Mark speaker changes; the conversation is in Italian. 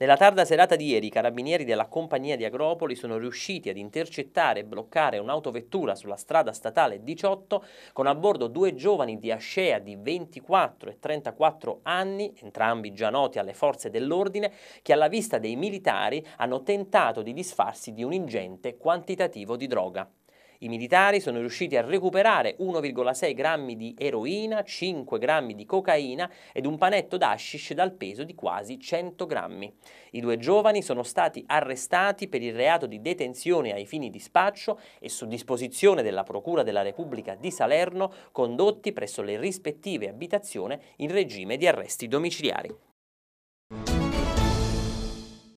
Speaker 1: Nella tarda serata di ieri i carabinieri della compagnia di Agropoli sono riusciti ad intercettare e bloccare un'autovettura sulla strada statale 18 con a bordo due giovani di Ascea di 24 e 34 anni, entrambi già noti alle forze dell'ordine, che alla vista dei militari hanno tentato di disfarsi di un ingente quantitativo di droga. I militari sono riusciti a recuperare 1,6 grammi di eroina, 5 grammi di cocaina ed un panetto d'ashish dal peso di quasi 100 grammi. I due giovani sono stati arrestati per il reato di detenzione ai fini di spaccio e su disposizione della Procura della Repubblica di Salerno condotti presso le rispettive abitazioni in regime di arresti domiciliari.